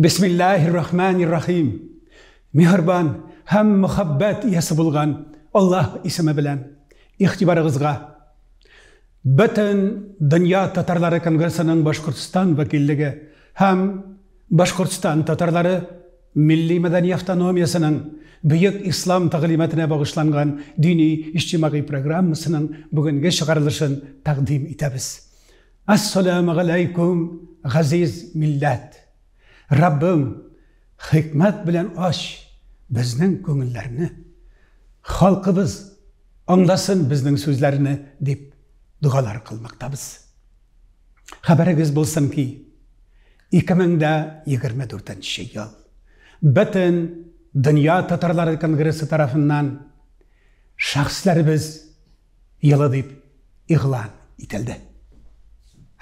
бисмиллахи рахмани рахим мехрбан һәм мөхәббәт иясе булган аллаһ исеме белән игътибарыгызга бөтен дөнья татарлары конгрессының башкортстан вәкиллеге һәм башкортстан татарлары милли мәдәни автономиясының бөек ислам тәғлимәтенә багышланган дини иҗтимагый программасының бүгенге чыгарылышын тәкъдим итәбез ассаламу алейкум газиз милләт раббым хикмәт белән ач безнең күңелләрне халкыбыз аңласын безнең сүзләрне дип дуалар кылмактабыз хәбәрегез булсын ки 2024 ел бөтен дөнья татарлары конгрессы тарафыннан шәхесләребез йылы дип иғлан ителде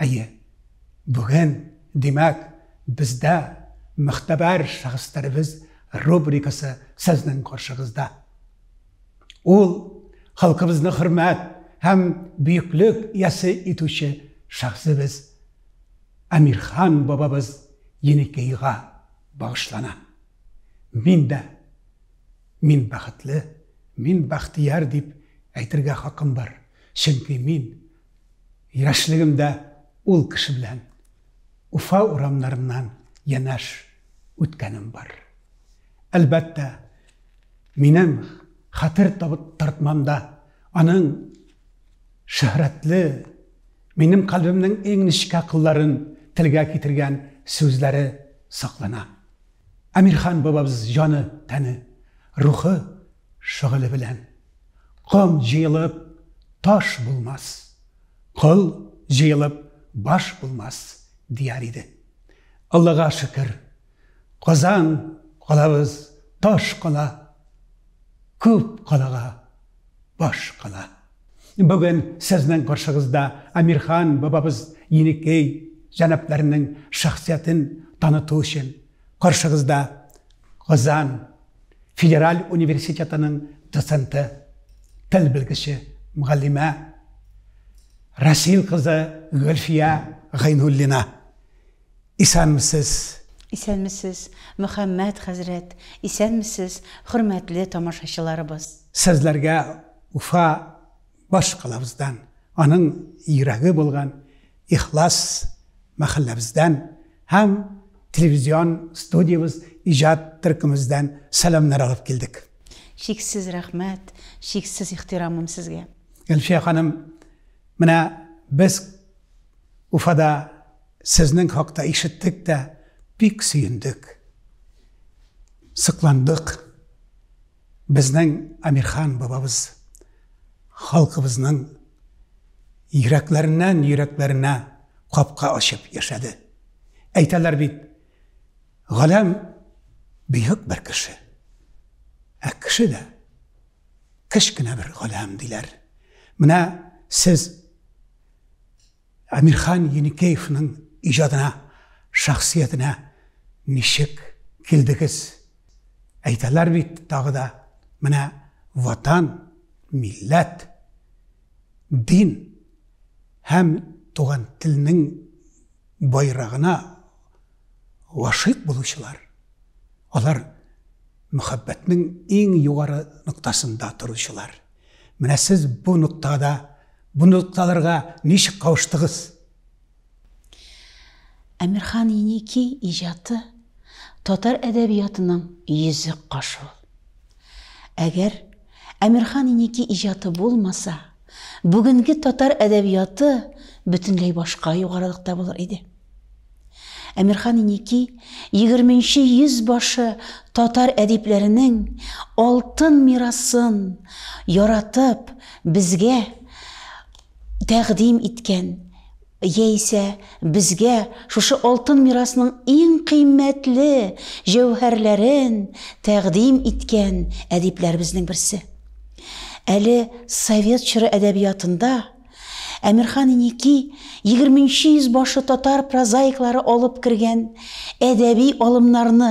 әйе бүген демәк бездә мұхтабар шағыстар рубрикасы сіздің қоршығызда ол халқыбызны құрмәт һәм бүйіклік иесі етуші шақсыбыз әмирхан бабабыз енекейға бағышлана мен де мен бақытлы мен бақтияр деп әйтерге хақым бар чөнки мен яшьлегемдә ул кеше белән уфа урамнарыннан янаш өткәнім бар әлбәттә минем хәтер тартмамда аның шөһрәтле менің қалбымның ең нишкә қылларын тілге китергән сөзләрі сақлана әмирхан бабабыз жаны тәні, рухы шығылы білән құм жиылып таш болмас құл жиылып баш болмас дияр аллаға шүкір қазан қалабыз таш қала көп қалаға баш қала бүгін сіздің қаршығызда әмирхан бабабыз енекей жанаптарының шахсиятын таныту үшін қоршығызда қазан федераль университетінің доценті тіл білгіші мұғалима расил қызы гүлфия ғайнуллина исанмысыз исәнмесез мөхәммәд хәзрәт исәнмесез хөрмәтле тамашачыларыбыз сезләргә уфа баш қалабыздан аның йөрәге болған ихлас мәхәлләбездән һәм телевизион студиябыз иҗат төркемебездән сәлемдер алып келдік. Шексіз рәхмәт шексіз ихтирамым сізге. әлфия ханым менә біз уфада сезнең хакта ишеттек бик сүйіндік сықландық біздің амирхан бабамыз халқымыздың yüreklerine yüreklerine kapka açıp yaşadı. Eyteler bir galem büyük bir kişi. E kişi de kışkına bir galem diler. Mine siz Emirhan Yenikeyev'in icadına, şahsiyetine нишек келдігіз. айталар бит тағы да мына ватан милләт дин һәм туған тілнің байрағына ғашиқ болушылар олар мұхаббәтнің ең жоғары нұқтасында тұрушылар міне сіз бұл нұқтада бұл нұқталарға нешік қауыштыңыз әмірхан енеки ижаты татар әдәбиятының йөзі қашыл. Әгер Әмірхан инеке ижаты болмаса, бүгінгі татар әдәбияты бүтінлей башқа юғарылықта болар еді. Әмірхан инеке 20-ші башы татар әдеплерінің алтын мирасын яратып бізге тәғдим иткен Ейсә бізге шушы алтын мирасының иң қиммәтлі жәуһәрләрен тәғдим иткән әдипләребезнең берсе. Әлі совет чоры әдәбиятында әмірхан инеки 20 yüzbaşı татар прозаиклары алып кірген әдәби алымнарны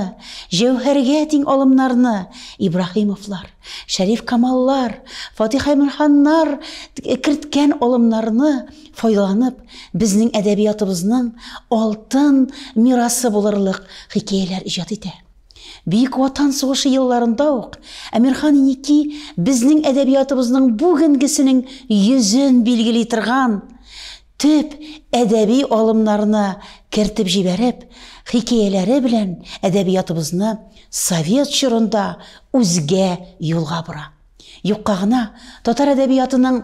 жәүһәргә тең алымнарны ибраһимовлар шәриф камаллар фатих әмірханнар керткән алымнарны файдаланып безнең әдәбиятыбызның алтын мирасы булырлык хикәяләр иҗат итә бийик отан сугышы елларында ук әмирхан иники біздің әдәбиятыбызның бүгінгісінің үзін белгилей торган әдеби әдәби алымнарына кертіп жіберіп хикәяләре белән әдәбиятыбызны совет чорында өзге елға бура Юққағына, татар әдәбиятының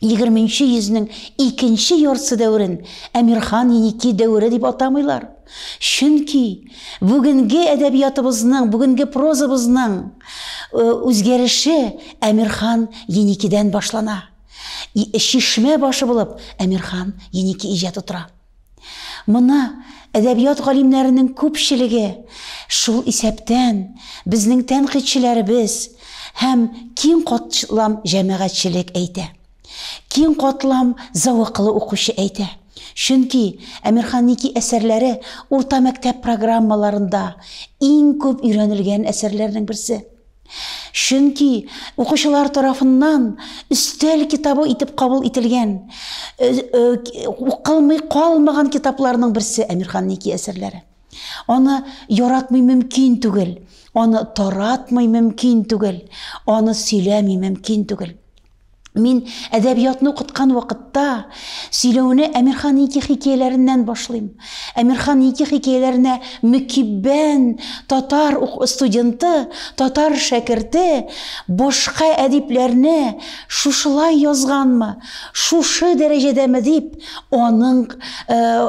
20 2 2 ярсы дәуірін әмирхан енеке дәуірі деп атамайлар чүнки бүгінгі бүгінге бүгінгі бұзының өзгеріші әмирхан енекеден башлана шишме башы болып әмирхан енеке ижады тұра мына әдәбият ғалимләрінің көпшілігі шул исәптән біздің біз, һәм киң қатлам жәмәғәтшілек әйтә кең қатылам зауықылы оқушы әйті чөнки әмирханники әсәрләре урта мәктәп программаларында ең көп үйренілген әсерлерінің бірсі. чөнки оқушылар тарафынан үстел китабы итеп қабыл ителгән укылмый э, э, калмаган китапларның берсе әмирханники Оны аны мүмкін түгіл, түгел оны мүмкін түгіл, түгел оны сөйләми мөмкин түгел мен әдәбиятны оқытқан уақытта сөйлеуіне әмирхан ике хикаяларынан башлаймын әмирхан ике хикаяларына мүкиббән татар студенты татар шәкірті башқа әдипләрне шушылай язғанмы шушы дәрәжәдәме деп оның ә, э,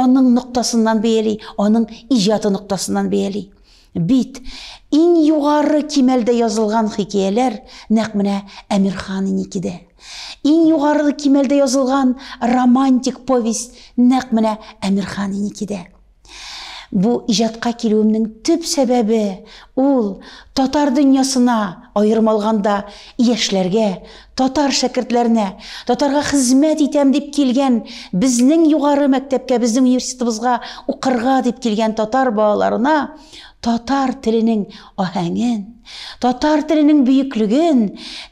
оның нұқтасынан бәйәли оның ижаты нұқтасынан бәйәли бит иң юғары кимәлдә язылған хикәяләр нәкъ менә әмирханникидә иң югары кимәлдә язылған романтик повесть нәкъ менә әмирханникидә бұл ижадқа келуімнің түп сәбәбі ол татар дүниясына айырым алғанда татар шәкертләренә татарға хезмәт итәм деп келген безнең юғары мәктәпкә безнең университетыбызга укырга деп келген татар балаларына татар тілінің аһәңен татар тілінің бүйіклігін,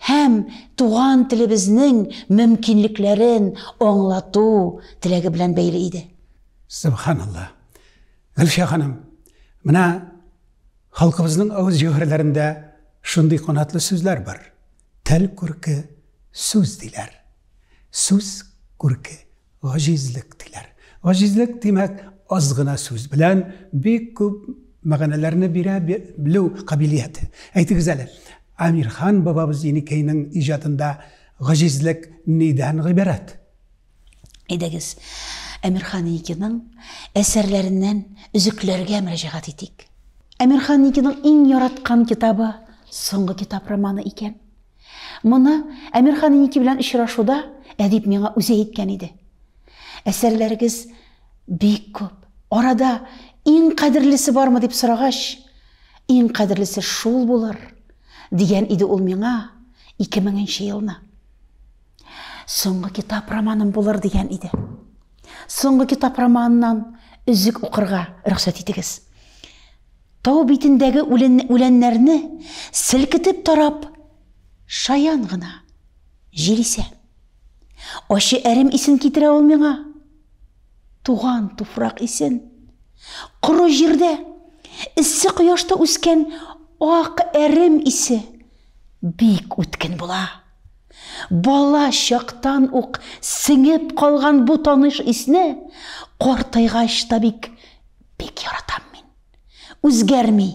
һәм туған телебезнең мөмкинлекләрен аңлату теләге белән бәйле иде субханалла әлфия ханым мына халқымыздың ауыз жөһірлерінде шындай қуанатлы сөздер бар тіл көркі сөз дейлер сөз көркі ғажизлік дейлер ғажизлік демек аз ғана сөз білән бек көп мәғәнәләрне бирә белү кабилияты әйтегез әле әмирхан бабабыз еникәйнең иҗатында ғажизлек нидән гыйбарәт әйдәгез Әмірхан екінің әсерлерінен үзіклерге мөрәжәгать етейік әмірхан никінің ең яратқан кітабы соңғы кітап романы екен мұны әмірхан ники белән әдіп әдип миңа үзе еткен иде әсәрләрегез көп, орада арада қадірлісі бар бармы деп сұрағаш, иң қадірлісі шул болыр деген еді ол миңа 2000 елны соңғы кітап романым деген еді соңғы китап романынан үзік оқырға рұқсат етіңіз тау бетіндегі өлеңдеріні сілкітіп тарап шаян ғына желесе ошы әрім есін кетіре ол меңа туған туфрақ есен. құры жерде ісі құяшта өскен ақ әрім исі биік өткен бола бала шақтан ұқ, сіңіп қалған бұтаныш таныш исне картайгач табик бик яратам мин үзгәрмей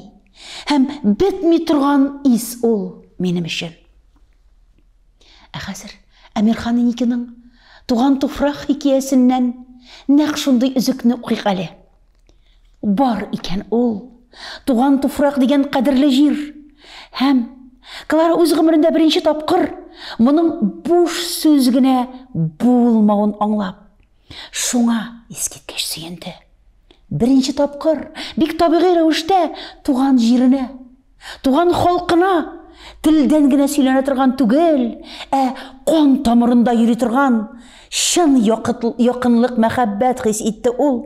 һәм бетми тұрған іс ол минем өчен ә хәзер әмирхан эникенең туган туфрак шундай нәкъ шундый әлі. бар екен ол туған туфрақ деген қадірлі жер, һәм клара өз ғұмырында бірінші тапқыр мұның буш сөзгіне буылмауын аңлап шуңа ескерткіш сүйенді бірінші тапқыр бик табиғи рәвештә туған жеріне туған халқына тілден генә сөйләнә тұрған түгел ә қон тамырында йөри торган шын якынлык мәхәббәт хис итті ол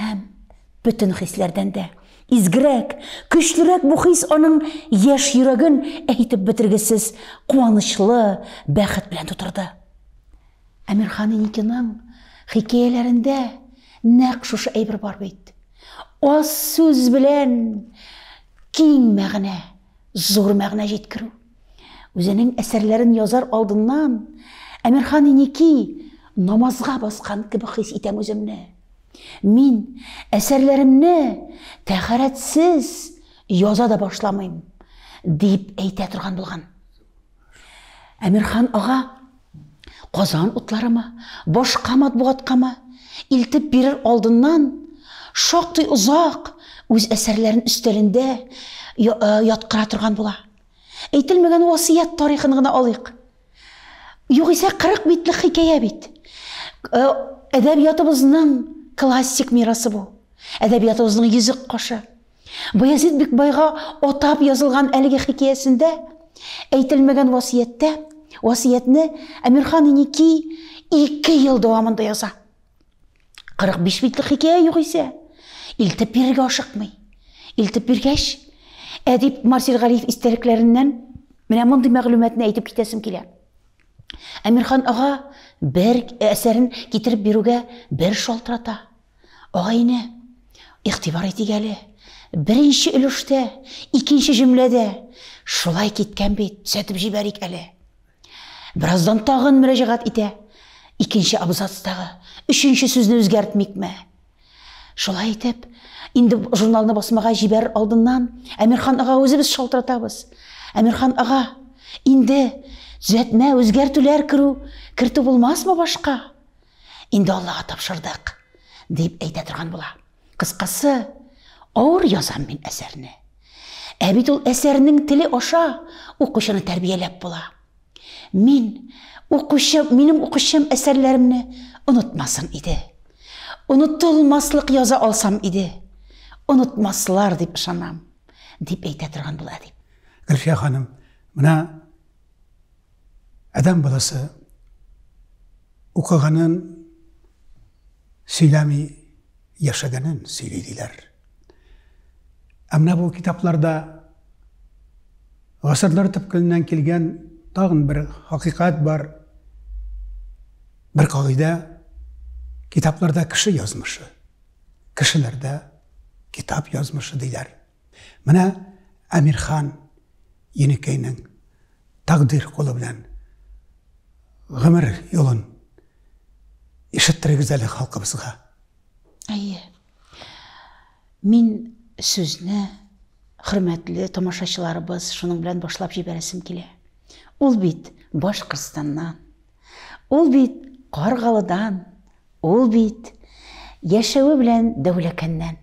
һәм бүтін хисләрдән де изгірек күшілірек мұхис оның еш жүрегін әйтіп бітіргісіз қуанышлы бәхет білән тұтырды. әмирхан еникенің хикәяләрендә нәкъ шушы әйбер бар бит аз сөз белән киң мәгънә зур мәгънә жеткіру. үзенең әсәрләрен язар алдыннан әмирхан еники намазға басқан кебек хис итәм үземне Мен әсәрләрімні тәхәратсіз яза да башламайым деп әйтә торган булган. Әмирхан аға Казан утларыма, қамат матбугаткама илтеп берер алдыннан шактый ұзақ өз әсәрләрен өстәлендә ә, яткыра торган була. Әйтелмәгән васият тарихын гына алыйк. 40 битлек хикәя бит. Ә, әдәбиятыбызның классик мирасы бұл әдебиет өзінің езік қошы баязит бекбайға отап жазылған әлгі хикаясында әйтілмеген васиетте васиетіне әмірхан инеки екі жыл давамында яза қырық беш беттік хикая юғисе илтіп беруге ашықмай илтіп бергеш әдип марсель ғалиев истәлекләреннән менә мондый мәгълүматны әйтеп китәсем килә әмірхан аға бір әсәрен кетіріп беруге бір шалтырата ағайыны иқтибар етейік әлі бірінші үлішті екінші жүмләді шулай кеткен бейт түзетіп жіберейік әлі біраздан тағын мүрәжағат ете екінші абзацтағы үшінші сөзді өзгәртмек мә шулай етіп, енді журналны басмаға жібер алдыннан, әмірхан аға өзіміз шалтыратабыз әмирхан аға инде түзәтмә өзгертулер кіру болмас болмасмы башқа енді аллаға тапсырдық деп айта тұрған бола қысқасы ауыр язам мен әсәрні әбит ол әсәрінің тілі оша оқушыны тәрбиелеп бола мен оқушы менің оқушым әсәрләремне ұнытмасын иде ұнытылмаслық яза алсам иде ұнытмаслар деп ышанам деп әйтә торган була дип гөлфия ханым мына адам баласы оқығанын Silami yaşaganın siyliydiler. Amna bu kitaplarda ғасырлар тәпкілінен келген тағын бір хақиқат бар, бір қағида китапларда кіші язмышы, кішілерде китап язмышы дейлер. Міне Әмирхан Енікейнің тағдыр қолы білән ғымыр елін ішіт тіргізәлі халқымызға әйе мен сөзіне құрметті тамашачыларыбыз шының білен башлап жібәрәсем келе. Ол бит Башқырстаннан, Ол бит Қарғалыдан, ол бит яшәве белән дәүләкәннән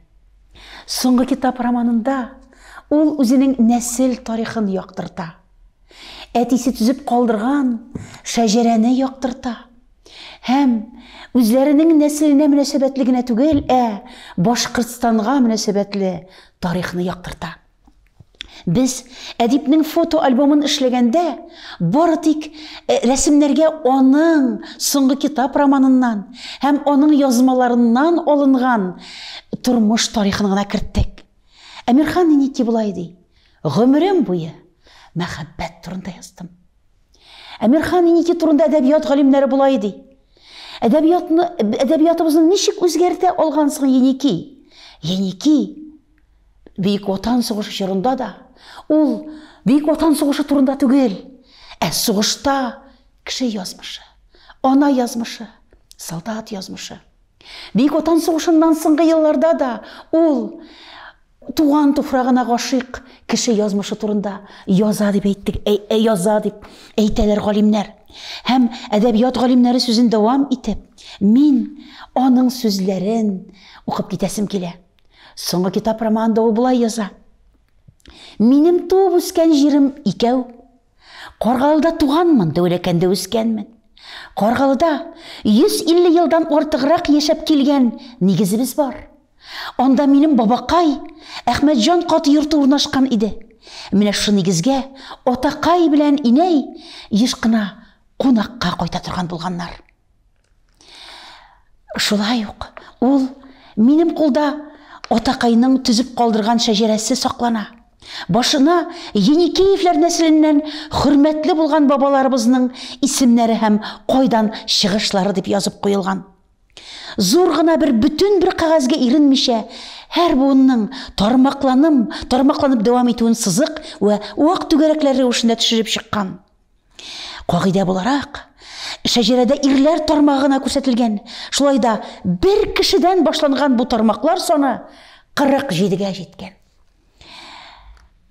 Соңғы китап романында ол өзінің нәсел тарихын яктырта әтисе түзіп қалдырған шәҗәрәне яктырта һәм үзләренең нәселенә мөнәсәбәтле генә түгел, ә Башкортстанга мөнәсәбәтле тарихны яктырта. Без әдипнең фото альбомын эшләгәндә бары тик э, рәсемнәргә аның соңгы китап романыннан һәм аның язмаларыннан алынган тормыш тарихын гына керттек. Әмирхан Нинити булай ди: "Гомерем буе мәхәббәт турында яздым әмирхан енеке турында әдәбият ғалимдары былай дейді әдәбиятны әдәбиятыбызны ничек үзгәртә алгансың енекей бейік отан соғышы жырында да ол бейік отан турында түгел ә соғышта кіші язмышы ана язмышы солдат язмышы бейік отан соғышынан соңғы да ол туған туфрағына ғашиқ кіші язмышы турында яза деп әйттік яза деп әйтәләр ғалимнәр һәм әдәбият ғалимнәре сүзен дәвам итеп мин аның сүзләрен оқып китәсем килә соңгы китап романында ул былай яза минем туып үскән җирем икәү қарғалыда туғанмын дәуләкәндә өскәнмен қарғалыда 150 елдан артығырақ яшәп келген негезебез бар онда менің бабақай әхмәтжан қаты йорты орнашқан еді менә шу негізге атакай білән инәй ешқына қонаққа қойта тұрған торган шулай ұқ, ул менің кулда атакайның түзіп қалдырған шәҗәрәсе сақлана. башына еникеевләр нәсілінен құрметлі болған бабаларыбызның исемнәре һәм қойдан шығышлары деп жазып қойылған зур ғына бүтін бүтін бір кагазга әр һәр буынның тармакланым дәвам етуін сызық вә уақ түгәрәкләр рәвешендә түшіріп шыққан. Қағида буларак шәҗәрәдә ирләр тармагы гына күрсәтелгән шулай да бер кешедән башланган бу тармаклар саны кырык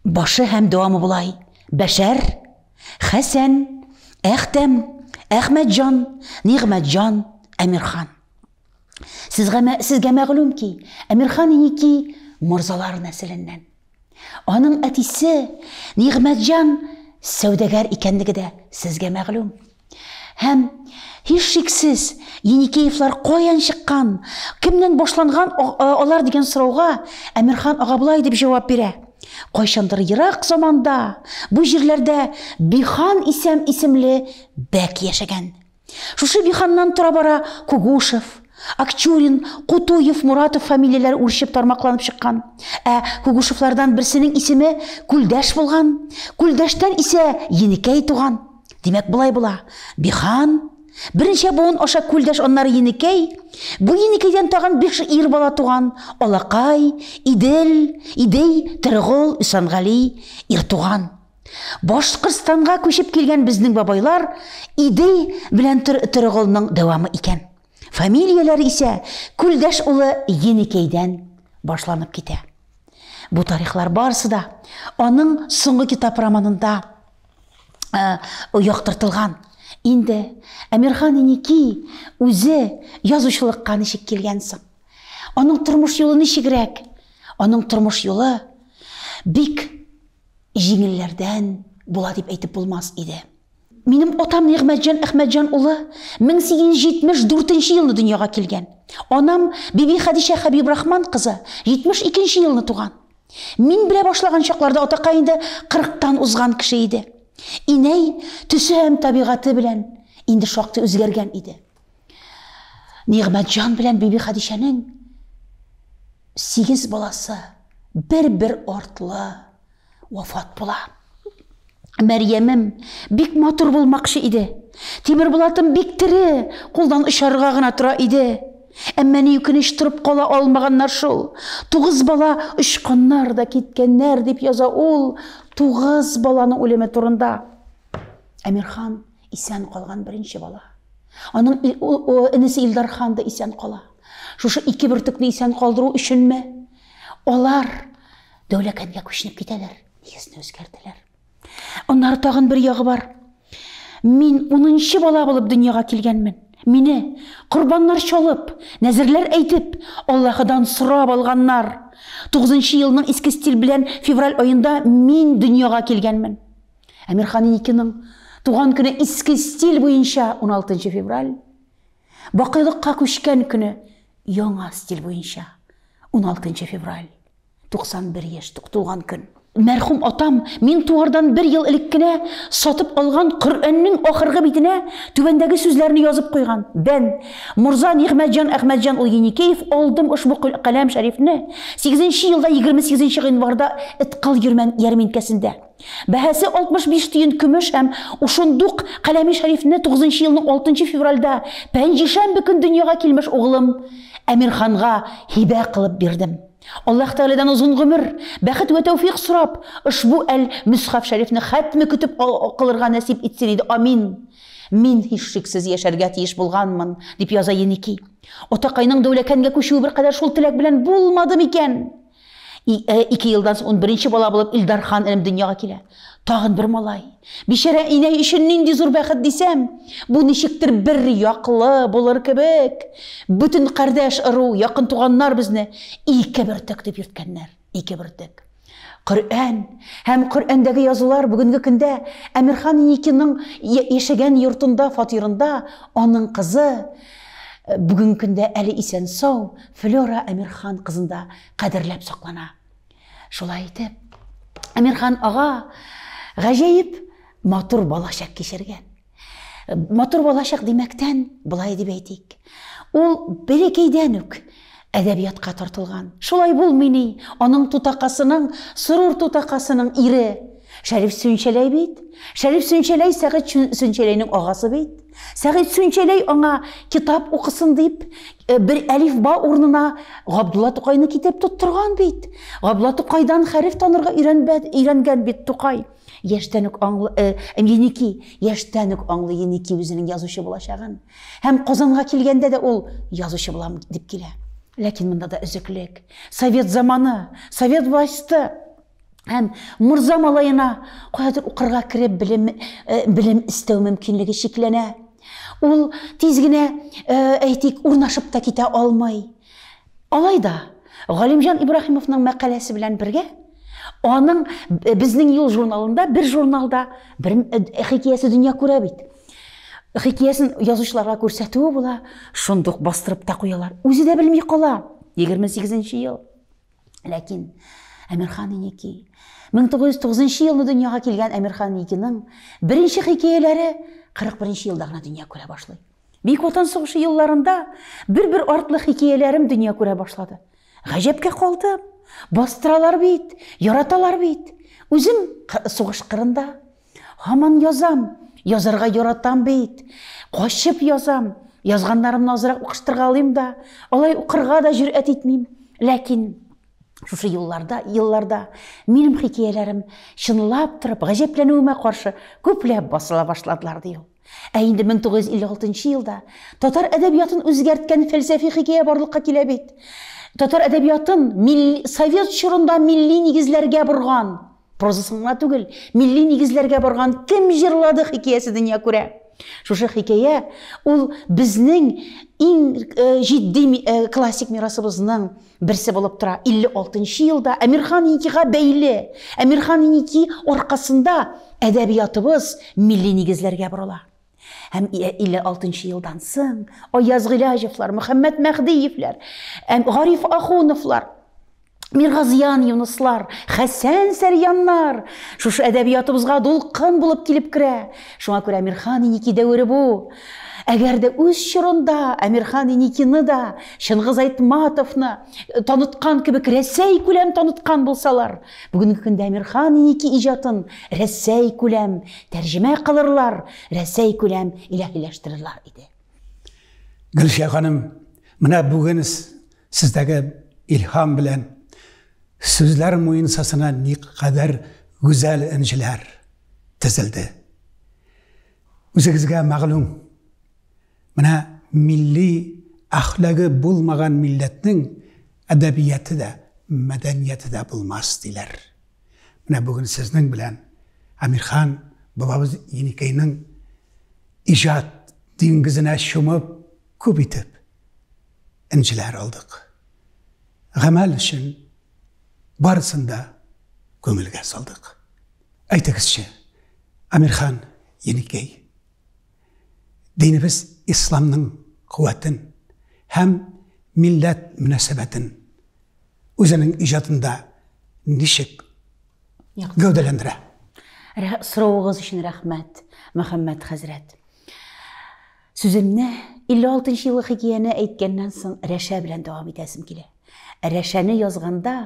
башы һәм дәвамы булай бәшәр хәсән әхтәм әхмәтҗан нигъмәтҗан әмирхан сізге мәғлүмки әмірхан енеки мырзалар нәсілінен оның әтисі ниғмәтжан сәудегәр екендігі де сізге мәлім һәм һич шиксез еникеевлар қоян шыққан кімнен бошланған олар деген сұрауға әмірхан аға былай деп жауап берә. қойшандыр Ирақ заманда бұл жерлерде бихан исәм исемле бәк яшәгән шушы биханнан тұра бара кугушев акчурин Құтуев, муратов фамилиялар үршіп тармақланып шыққан ә кугушевлардан бірсінің есімі күлдәш болған күлдәштен ісе енікей туған демек былай бұла бихан бірінші буын оша күлдәш онлар енікей. бұл енікейден таған беш ир бала туған Олақай, идел идей тіріғұл үсанғали ир туған башқұртстанға көшіп келген біздің бабайлар идей белән тіріғұлның дәвамы екен фамилиялары исә күлдәш улы енекейдән башланып китә бу тарихлар барысы да аның соңгы китап романында э, инде әмирхан енекей үзе язучылыкка ничек килгән соң аның тормыш юлы ничегрәк Оның тұрмыш юлы бик җиңелләрдән була дип әйтеп булмас иде менің отам нығмәтжан ахмәтжан ұлы 1874 жылы дүниеге келген анам биби хадиша хабибрахман қызы 72 жылы туған мен біле башлаған шақларда отақай енді 40-тан ұзған кіші еді инәй түсі әм табиғаты белән енді шоқты өзгерген еді. нигъмәтҗан белән биби Хадишаның сигез баласы бір-бір артлы вафат була Мәрйәмім, бик матур болмақшы иде. Темірболатым бик тірі, қолдан ұшарға ғана тұра иде. Әммәне не тұрып қала алмағаннар шул Туғыз бала ұшқаннар да кеткеннер деп яза ол. Туғыз баланы өлімі турында. Әмірхан исән қалған бірінші бала. Оның інісі Илдархан да исән қала. Шушы ике бүртікні исән қалдыру үшін Олар дәуләкәнге көшініп кетелер. Негізін өзгертілер Артағын бір яғы бар мен оныншы бала болып дүниеге келгенмін мені құрбандар шалып нәзірлер әйтіп аллахыдан сұрап алғаннар тоғызыншы елінің ескі стиль білән февраль айында мен дүниеге келгенмін әмирхан енекенің туған күні ескі стиль бойынша 16 февраль бақилыққа көшкен күні жаңа стиль бойынша 16 февраль 91 еш туған күн мәрхүм атам мен туардан 1 ел элек сатып алған Коръәннең ахыргы битенә түбәндәге сүзләрне язып қойған Бән Мурза Нигъмәтҗан Әхмәтҗан ул Еникеев алдым ушбу каләм шәрифне 8нче елда 28 гыйнварда Иткал Йөрмән ярминкәсендә. Бәһәсе 65 тиен көмеш һәм ушундук каләми шәрифне 9нчы елның 6 февральдә пәнҗешәмбе көн дөньяга килмеш углым Әмирханга хибә қылып бердім. Алла тәғаладан ұзын ғұмыр бақыт уә тәуфиқ сұрап ұшбу әл мүсхаф шәрифні хәтмі күтіп қылырға нәсіп етсін амин мен еш шексіз яшәргә тиеш деп дип яза енекей атакайның дәүләкәнгә бір қадар шул тілек белән булмады микән 2 э, елдан соң бірінші бала болып илдархан інім дүниеге келе тағын бір малай Бишәрә инәй үшін нендей зор бақыт десем бұл нешектір бір яқылы болар кебек бүтін қардаш ыру яқын туғаннар бізні екі біртік деп ерткәннәр екі біртік Құр'ән һәм Құр'әндәге язулар бүгінгі күндә Әмирхан Никинның яшәгән йортында, фатирында оның қызы э, бүгінгі күндә әлі исән сау Флора Әмирхан қызында қадірләп саклана шулай айтып әмирхан аға ғәжейіп матур балашақ кешірген матур балашақ демәктән былай деп әйтейік Ол бәләкәйдән үк әдәбиятқа тартылған. шулай бұл мені, аның тұтақасының, сурур тұтақасының ире шәріп сүнчелей бейт шәріп сүнчелей сағит сүнчелейнің ағасы бейт сағит сүнчелей аңа китап оқысын деп бір әліф ба орнына ғабдулла тоқайны китеп тұттырған бейт ғабдулла тоқайдан хариф танырға үйренген бит тоқай яштәнік аңлы еники яштәнік аңлы өзінің язушы болашағын Хәм қазанға келгенде де ол язушы боламын деп келе ләкин мында да үзіклік совет заманы совет власты Әм, мырза малайына хәзер ұқырға кереп белем э, білім истәү мөмкинлеге шикләнә ол тиз генә э, урнашып та китә алмай алайда ғалимжан ибраһимовның мәқаләсі белән бірге, аның э, біздің ел журналында бір журналда бір хикәясе дүния күрә бит хикәясен язучыларга бола бола шундук бастырып та қоялар. өзі де білмей қала 28 жыл ләкин әмірхан енеке 1909 жылы дүниеге келген әмірхан енекенің бірінші хикаялары 41 жылда ғана дүние көре башлай бейік отан соғышы жылларында бір бір артлы хикаяларым дүние көре башлады ғәжәпке қалдым бастыралар бейт яраталар бейт өзім соғыш қырында Хаман язам язарға яратам бейт қашып язам язғандарымды азырақ ұқыштырғалыйм да алай оқырға да жүрәт етмеймін ләкин шушы йылларда йылларда минем хикәяләрем чынлап торып гаҗәпләнүемә каршы күпләп басыла башладылар ди ул ә инде 1956 елда татар әдәбиятын үзгәрткән фәлсәфи хикәя барлыкка килә бит татар әдәбиятын милли, совет чорында милли нигезләргә борган прозасына түгел милли нигезләргә барган кем җырлады хикәясе дөнья күрә шушы хикея ул біздің иң жидди э, э, классик мирасыбызның берсе болып тұра 56 йылда әмирхан инкига бәйле әмирхан инки аркасында әдәбиятыбыз милли нигезләргә бұрыла. һәм 56 э, елдан соң аяз гыйләҗевләр мөхәммәд мәхдиевләр ғариф ахуновлар мирғазиян юныслар хәсән сәрьяннар шушы әдәбиятыбызга дулкын булып килеп керә шуңа күрә әмирхан иники дәвере бу әгәр дә үз чорында әмирхан иникины да шыңгыз айтматовны э, таныткан кебек рәсәй күләм таныткан булсалар бүгенге көндә әмирхан иники иҗатын рәсәй күләм тәрҗемә кылырлар рәсәй күләм илаһиләштерерләр иде гөлшия ханым менә бүген сездәге илһам белән Sözlər muyinsasına ne kadar güzel inciler dizildi. O'zingizga ma'lum. Mana milliy axloqi bo'lmagan millatning adabiyatida, madaniyatida bo'lmasdilar. Mana bugun sizning bilan Amirxon bobomiz Yenikayning ijod dengizina sho'mib, ko'paytib injilar oldik. G'amal uchun барысында көңілге салдық айтыңызшы әмірхан еникей дініміз исламның қуатын һәм милләт мүнәсәбәтін өзінің ижадында нишек гәүдәләндерә сұрауығыз үшін рахмәт мөхәммәт хәзрәт сүземне 56 елғы хикаяны әйткәннән соң рәшә белән дәвам итәсем килә рәшәне язганда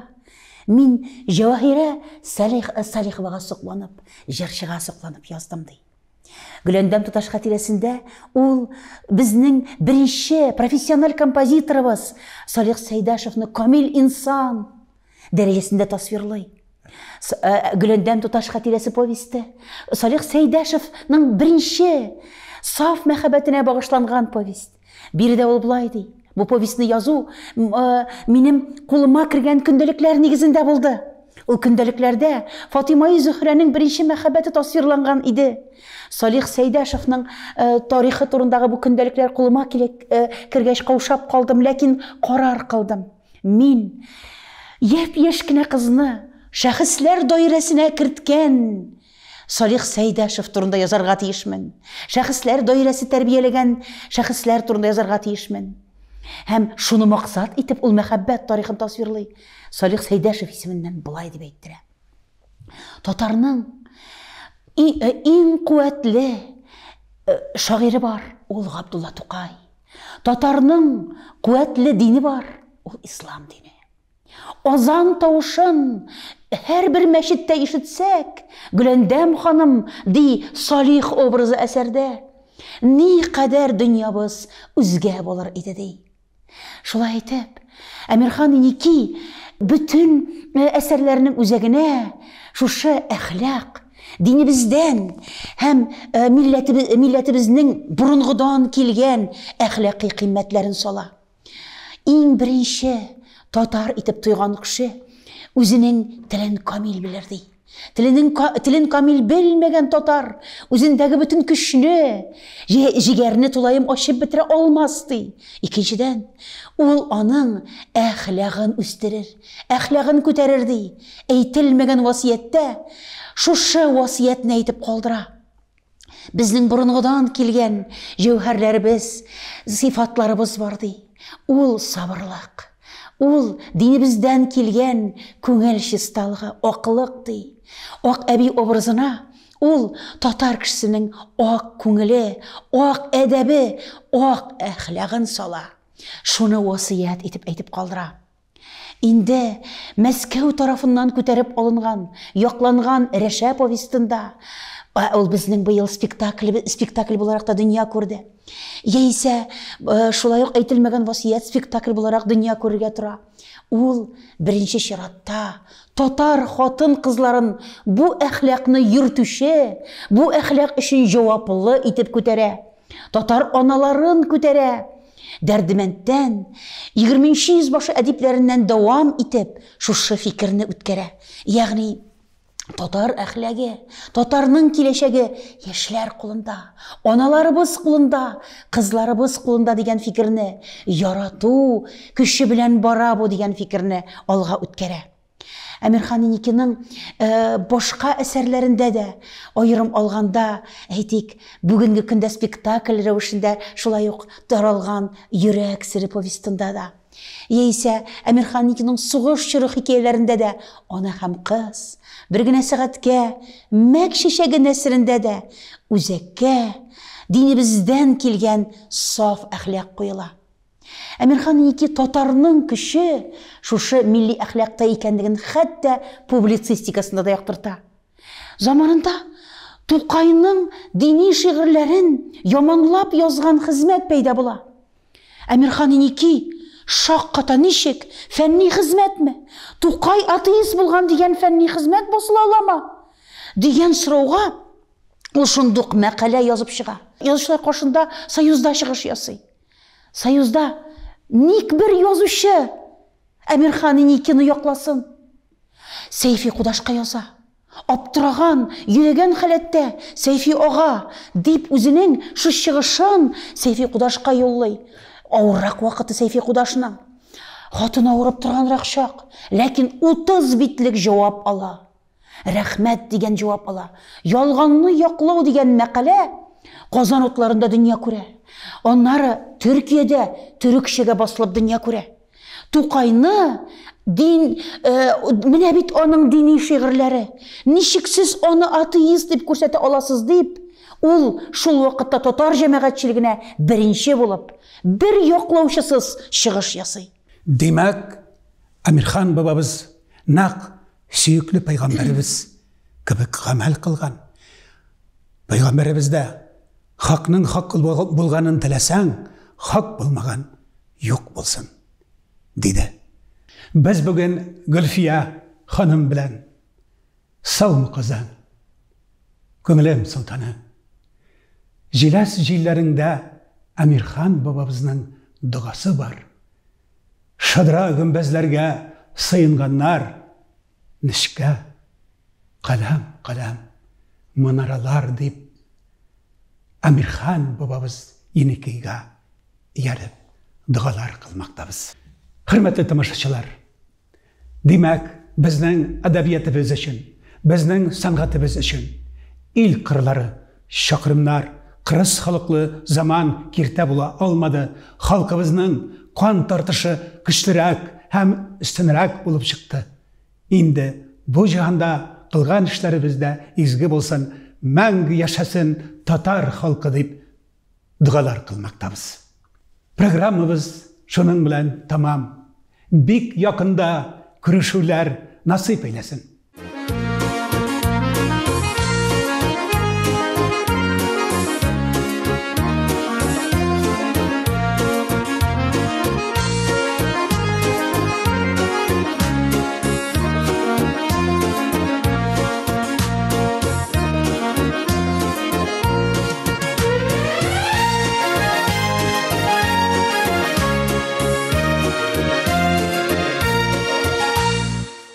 мен жауахира салиховаға сұқланып жыршыға сұқланып яздым дейді гүләндәм тұташ қатересінде ол біздің бірінші профессионал композиторыбыз салих Сәйдашевны камил инсан дәрежесінде тасвирлай э, гүләндәм тұташ қатересі повесті салих сайдашевның бірінші саф махаббәтіне бағышланған повесть бірде ол былай бұл повестьні жазу ә, менің қолыма кірген күнделіклер негізінде болды ол күнделіклерде фатима зүһраның бірінші махаббаты тасвирланған иде салих сәйдәшевнең ә, тарихы турындагы бу көндәлекләр кулыма килек ә, кергәч калдым ләкин карар кылдым мин яп яшь кенә кызны шәхесләр даирәсенә Салих Сәйдәшев турында язарга тиешмен. Шәхесләр даирәсе тәрбияләгән шәхесләр турында язарга тиешмен һәм шуны мақсат итеп ул мәхәббәт тарихын тасвирлый салих сәйдәшев исеменнән былай дип әйттерә татарның э, иң куәтле э, бар ул ғабдулла тукай татарның куәтле дине бар ул ислам дине азан тавышын бер мәчеттә ишетсәк гөләндәм ханым ди салих образы әсәрдә никадәр дөньябыз үзгә булыр иде ди шулай итеп әмирхан инеки бүтін э, әсәрләренең үзәгенә шушы әхләқ динебездән һәм э, милләтебезнең борынгыдан килгән әхлакый кыйммәтләрен сала иң беренче татар итеп туйган кеше үзенең телен камил белер ди тілін камил білмеген тотар, өзіндегі бүтін күшіне жігеріне тулайым ашып бітіре алмасты екіншіден ул аның әхлағын үстерер әхлағын көтерер ди әйтілмеген васиетте шушы васиетін әйтіп қалдыра біздің бұрынғыдан келген жеуһәрләребез сифатларыбыз бар ди ул сабырлық ул дінімізден келген күңел чисталыгы, Оқ әби образына ол татар кісінің оқ көңілі оқ әдәбі оқ әхлағын сала шуны осыят етіп айтып қалдыра инде мәскеу тарафынан көтеріп алынған яқланған рәшә повестында ә, ол біздің биыл спектакль спектакль боларақ та дүния көрді яисә ә, шулай ук әйтелмәгән васият спектакль боларақ дүния көрге тора Ул бірінші шыратта, татар хатын қызларын бу әхляқны йөртүче, бу әхляқ үшін җаваплы итеп күтәрә. Татар аналарын күтәрә. Дәрдемәнттән 20 нче йөз башы әдипләреннән дәвам итеп шушы фикерне үткәрә. яғни Татар әхләге татарның келешегі ешләр құлында аналарыбыз құлында қызларыбыз құлында деген фикірні ярату күші белән бара бу деген фикірне алға үткәрә әмирхан еникенің ә, э, башқа әсәрләрендә дә ойырым алганда әйтик бүгінгі көндә спектакль рәвешендә шулай ук таралган йөрәк сыры да яисә әмирхан еникенең сугыш чоры хикәяләрендә дә ана һәм кыз бір генә сәғәткә мәк чәчәге дә үзәккә динебездән келген саф әхлак куела әмирхан ники татарның күші шушы милли әхлакта екендігін хәтта публицистикасында да яктырта заманында тукайның дини шиғырларын яманлап язған хезмәт пайда була әмирхан ники шаққата нешек фәнни қызмет ме тоқай атеист болған деген фәнни қызмет бұзыла ала ма деген сұрауға ол шындық мәқәлә жазып шыға жазушылар қошында союзда шығыш жасай союзда ник бір жазушы әмирхан иникені ұяқласын сейфи құдашқа яза аптыраған елеген халәттә сейфи оға деп өзінің шу шығышын сейфи құдашқа жоллай ауыррақ уақыты сәйфи құдашына Хатын ауырып тұрғанырақ шақ ләкин утыз битлік жауап ала рәхмәт деген жауап ала ялғанны яқылау деген мәқәлә қазан утларында дүния күрә аннары түркияда түрікшеге басылып дүния күрә тукайны дин ә, менә бит аның дини шигырьләре нишіксіз оны атеист деп күрсәтә аласыз деп Ул шул тотар татар җәмәгатьчелегенә беренче булып, бер жоқлаушысыз шығыш ясый. Демәк, Әмирхан бабабыз нақ сүйіклі пайғамбарыбыз кебек ғамәл қылған. Пайғамбарыбыз да хақның хақ болғанын тіләсәң, хақ болмаған жоқ болсын, дейді. Біз бүгін Гүлфия ханым білән, сау мұқызан, көңілім сұлтаны, Желәс жиләрендә Әмирхан бабабызның дұғасы бар. Шадра гөмбәзләргә сыйынғаннар, нішкә, қалам, қалам, мұнаралар деп, Әмирхан бабабыз енекейға ярып, дұғалар қылмақтабыз. Құрметті тамашашылар, демәк, біздің әдәбиетіміз үшін, біздің біз үшін ил қырлары шақырымнар Қырыс халықлы заман керте бола алмады халқыбыздың қан тартышы күштірәк һәм үстінірәк болып шықты енді бұл жаһанда қылған бізді изгі болсын мәңгі яшасын татар халқы деп дұғалар қылмақтабыз программабыз шуның білән тамам бик якында күрешуләр насип әйләсен